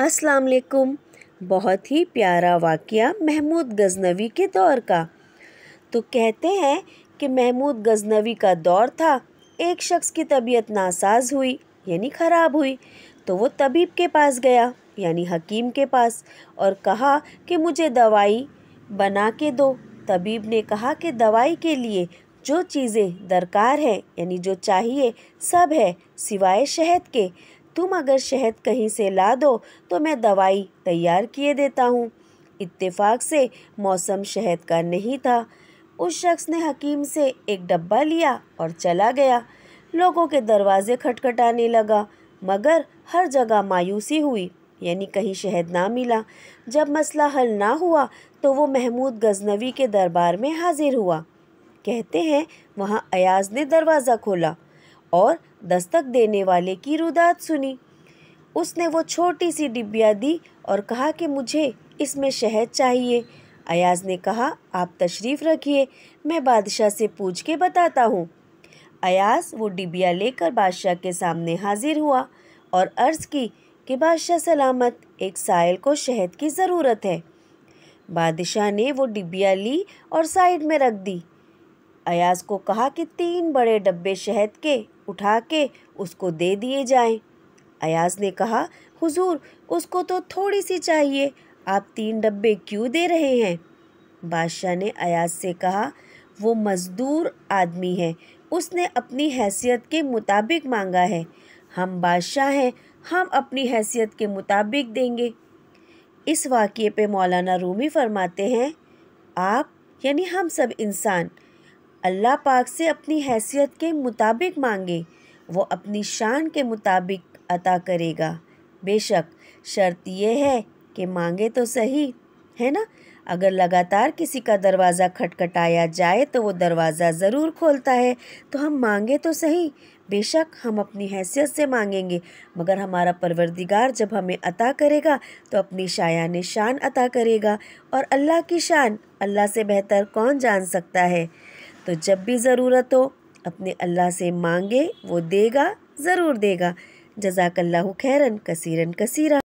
अस्सलाम वालेकुम बहुत ही प्यारा वाक़ महमूद गजनवी के दौर का तो कहते हैं कि महमूद गजनवी का दौर था एक शख्स की तबीयत नासाज हुई यानी ख़राब हुई तो वो तबीब के पास गया यानी हकीम के पास और कहा कि मुझे दवाई बना के दो तबीब ने कहा कि दवाई के लिए जो चीज़ें दरकार हैं यानी जो चाहिए सब है सिवाय शहद के तुम अगर शहद कहीं से ला दो तो मैं दवाई तैयार किए देता हूँ इत्तेफाक से मौसम शहद का नहीं था उस शख्स ने हकीम से एक डब्बा लिया और चला गया लोगों के दरवाजे खटखटाने लगा मगर हर जगह मायूसी हुई यानी कहीं शहद ना मिला जब मसला हल ना हुआ तो वो महमूद गजनवी के दरबार में हाजिर हुआ कहते हैं वहाँ अयाज ने दरवाज़ा खोला और दस्तक देने वाले की रुदात सुनी उसने वो छोटी सी डिब्बिया दी और कहा कि मुझे इसमें शहद चाहिए अयाज ने कहा आप तशरीफ़ रखिए मैं बादशाह से पूछ के बताता हूँ अयाज वो डिबिया लेकर बादशाह के सामने हाजिर हुआ और अर्ज़ की कि बादशाह सलामत एक साइल को शहद की ज़रूरत है बादशाह ने वो डिबिया ली और साइड में रख दी अयाज को कहा कि तीन बड़े डब्बे शहद के उठा के उसको दे दिए जाएं। अयाज ने कहा हुजूर उसको तो थोड़ी सी चाहिए आप तीन डब्बे क्यों दे रहे हैं बादशाह ने अयाज से कहा वो मज़दूर आदमी है उसने अपनी हैसियत के मुताबिक मांगा है हम बादशाह हैं हम अपनी हैसियत के मुताबिक देंगे इस वाक़े पे मौलाना रूमी फरमाते हैं आप यानी हम सब इंसान अल्लाह पाक से अपनी हैसियत के मुताबिक मांगे वो अपनी शान के मुताबिक अता करेगा बेशक शर्त यह है कि मांगे तो सही है ना अगर लगातार किसी का दरवाज़ा खटखटाया जाए तो वो दरवाज़ा ज़रूर खोलता है तो हम मांगे तो सही बेशक हम अपनी हैसियत से मांगेंगे मगर हमारा परवरदिगार जब हमें अता करेगा तो अपनी शायान शान अता करेगा और अल्लाह की शान अल्लाह से बेहतर कौन जान सकता है तो जब भी ज़रूरत हो अपने अल्लाह से मांगे वो देगा ज़रूर देगा जजाकल्ला खैरन कसीरन कसीरा